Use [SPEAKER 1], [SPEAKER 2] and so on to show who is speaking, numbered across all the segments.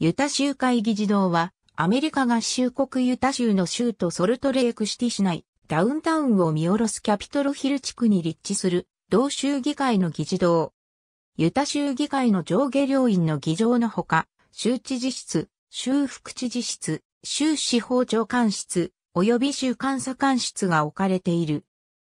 [SPEAKER 1] ユタ州会議事堂は、アメリカ合衆国ユタ州の州都ソルトレークシティ市内、ダウンタウンを見下ろすキャピトルヒル地区に立地する、同州議会の議事堂。ユタ州議会の上下両院の議場のほか、州知事室、州副知事室、州司法長官室、及び州監査官室が置かれている。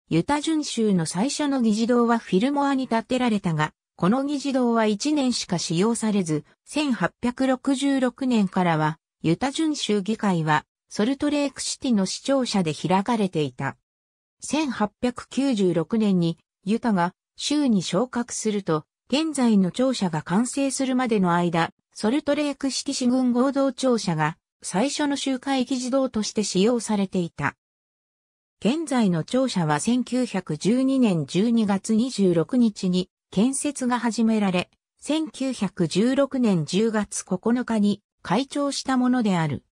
[SPEAKER 1] ユタ準州の最初の議事堂はフィルモアに建てられたが、この議事堂は1年しか使用されず、1866年からは、ユタ巡州議会は、ソルトレークシティの市庁舎で開かれていた。1896年に、ユタが州に昇格すると、現在の庁舎が完成するまでの間、ソルトレークシティ市軍合同庁舎が、最初の集会議事堂として使用されていた。現在の庁舎は1912年12月26日に建設が始められ、1916年10月9日に開庁したものである。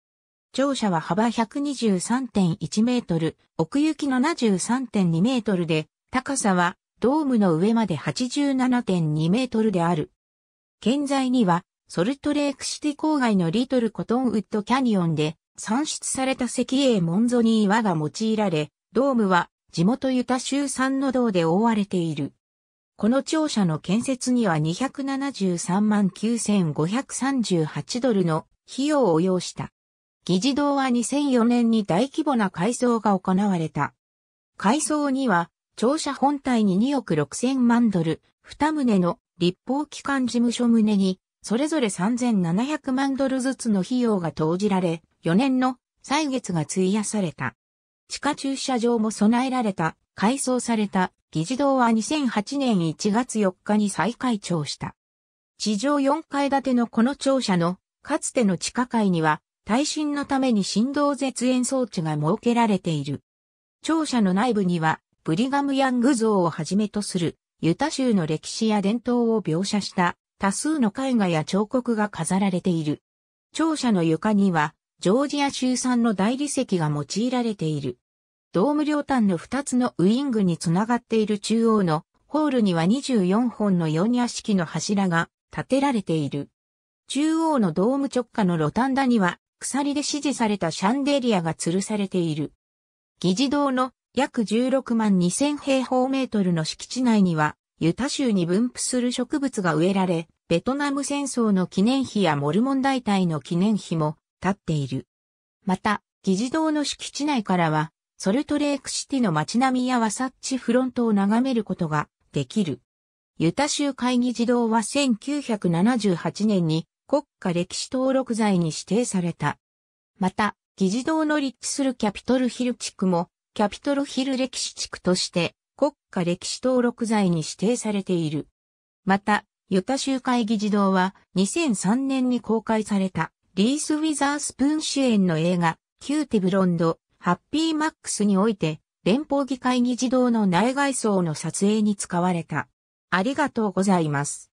[SPEAKER 1] 庁舎は幅123.1メートル、奥行き73.2メートルで、高さはドームの上まで87.2メートルである。現在には、ソルトレークシティ郊外のリトルコトンウッドキャニオンで、産出された石英モンゾニー岩が用いられ、ドームは地元ユタ州産の道で覆われている。この庁舎の建設には273万9538ドルの費用を要した。議事堂は2004年に大規模な改装が行われた。改装には、庁舎本体に2億6000万ドル、二棟の立法機関事務所棟に、それぞれ3700万ドルずつの費用が投じられ、4年の歳月が費やされた。地下駐車場も備えられた、改装された議事堂は2008年1月4日に再開庁した。地上4階建てのこの庁舎の、かつての地下階には、耐震のために振動絶縁装置が設けられている。庁舎の内部には、ブリガム・ヤング像をはじめとする、ユタ州の歴史や伝統を描写した多数の絵画や彫刻が飾られている。庁舎の床には、ジョージア州産の大理石が用いられている。ドーム両端の2つのウィングにつながっている中央のホールには24本の四屋式の柱が建てられている。中央のドーム直下のロタンダには鎖で指示されたシャンデリアが吊るされている。議事堂の約16万2000平方メートルの敷地内にはユタ州に分布する植物が植えられ、ベトナム戦争の記念碑やモルモン大隊の記念碑も立っている。また、議事堂の敷地内からはソルトレークシティの街並みやワサッチフロントを眺めることができる。ユタ州会議児童は1978年に国家歴史登録財に指定された。また、議事堂の立地するキャピトルヒル地区も、キャピトルヒル歴史地区として国家歴史登録財に指定されている。また、ユタ州会議児童は2003年に公開されたリース・ウィザースプーン主演の映画、キューティブロンド、ハッピーマックスにおいて、連邦議会議事堂の内外装の撮影に使われた。ありがとうございます。